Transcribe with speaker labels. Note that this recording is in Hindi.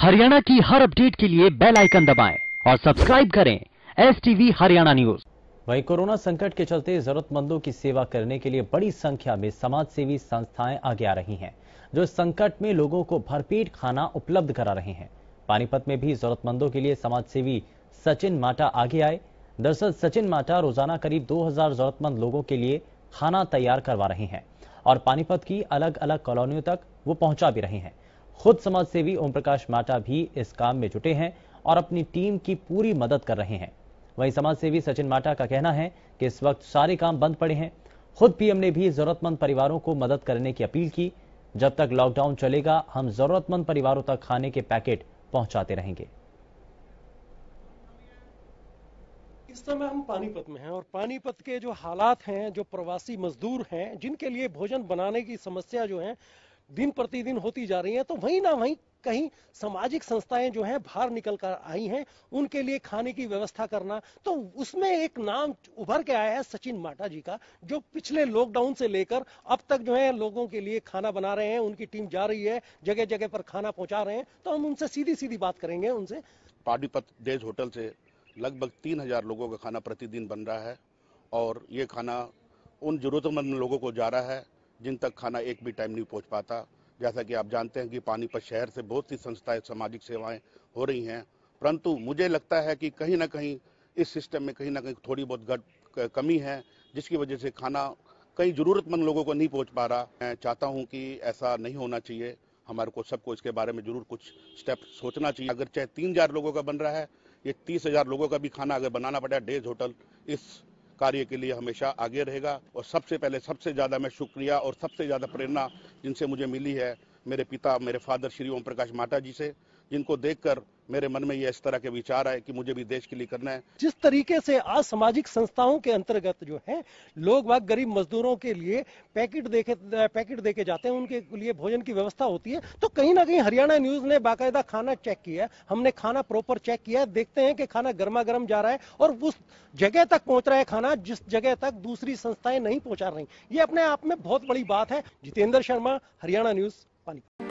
Speaker 1: हरियाणा की हर अपडेट के लिए बेल आइकन दबाएं और सब्सक्राइब करें एस टीवी हरियाणा न्यूज वहीं कोरोना संकट के चलते जरूरतमंदों की सेवा करने के लिए बड़ी संख्या में समाज सेवी संस्थाएं आगे आ रही हैं जो संकट में लोगों को भरपेट खाना उपलब्ध करा रहे हैं पानीपत में भी जरूरतमंदों के लिए समाज सेवी सचिन माटा आगे आए दरअसल सचिन माटा रोजाना करीब 2000 जरूरतमंद लोगों के लिए खाना तैयार करवा रहे हैं और पानीपत की अलग अलग कॉलोनियों तक वो पहुंचा भी रहे हैं खुद समाज सेवी ओम प्रकाश माटा भी इस काम में जुटे हैं और अपनी टीम की पूरी मदद कर रहे हैं वहीं समाज सेवी सचिन माटा का कहना है कि इस वक्त सारे काम बंद पड़े हैं खुद पीएम ने भी जरूरतमंद परिवारों को मदद करने की अपील की जब तक लॉकडाउन चलेगा हम जरूरतमंद परिवारों तक खाने के पैकेट पहुंचाते रहेंगे
Speaker 2: इस समय हम पानीपत में हैं और पानीपत के जो हालात हैं जो प्रवासी मजदूर हैं जिनके लिए भोजन बनाने की समस्या जो है दिन प्रतिदिन होती जा रही है तो वहीं ना वहीं कहीं सामाजिक संस्थाएं जो हैं बाहर निकल कर आई हैं उनके लिए खाने की व्यवस्था करना तो उसमें एक नाम उभर के आया है सचिन माटा जी का जो पिछले लॉकडाउन से लेकर अब तक जो है लोगों के लिए खाना बना रहे हैं उनकी टीम जा रही है जगह
Speaker 3: जगह पर खाना पहुंचा रहे हैं तो हम उनसे सीधी सीधी बात करेंगे उनसे पाडीपत डेज होटल से लगभग तीन हजार लोगों का खाना प्रतिदिन बन रहा है और ये खाना उन जरूरतमंद लोगों को जा रहा है जिन तक खाना एक भी टाइम नहीं पहुंच पाता जैसा कि आप जानते हैं कि पानीपत शहर से बहुत सी संस्थाएं सामाजिक सेवाएं हो रही हैं परंतु मुझे लगता है कि कहीं ना कहीं इस सिस्टम में कहीं ना कहीं थोड़ी बहुत घट कमी है जिसकी वजह से खाना कई ज़रूरतमंद लोगों को नहीं पहुंच पा रहा मैं चाहता हूं कि ऐसा नहीं होना चाहिए हमारे को सबको इसके बारे में जरूर कुछ स्टेप सोचना चाहिए अगर चाहे तीन लोगों का बन रहा है ये तीस लोगों का भी खाना अगर बनाना पड़ा डेज होटल इस कार्य के लिए हमेशा आगे रहेगा और सबसे पहले सबसे ज़्यादा मैं शुक्रिया और सबसे ज़्यादा प्रेरणा जिनसे मुझे मिली है मेरे पिता मेरे फादर श्री ओम प्रकाश माता जी से जिनको देखकर मेरे मन में ये इस तरह के विचार आए कि मुझे भी देश के लिए करना है जिस तरीके से आज सामाजिक संस्थाओं के अंतर्गत जो है लोग बाग गरीब
Speaker 2: मजदूरों के लिए पैकेट देखे पैकेट देके जाते हैं उनके लिए भोजन की व्यवस्था होती है तो कहीं ना कहीं हरियाणा न्यूज ने बाकायदा खाना चेक किया है हमने खाना प्रॉपर चेक किया है देखते हैं कि खाना गर्मा गर्म जा रहा है और उस जगह तक पहुंच रहा है खाना जिस जगह तक दूसरी संस्थाएं नहीं पहुंचा रही ये अपने आप में बहुत बड़ी बात है जितेंद्र शर्मा हरियाणा न्यूज पानी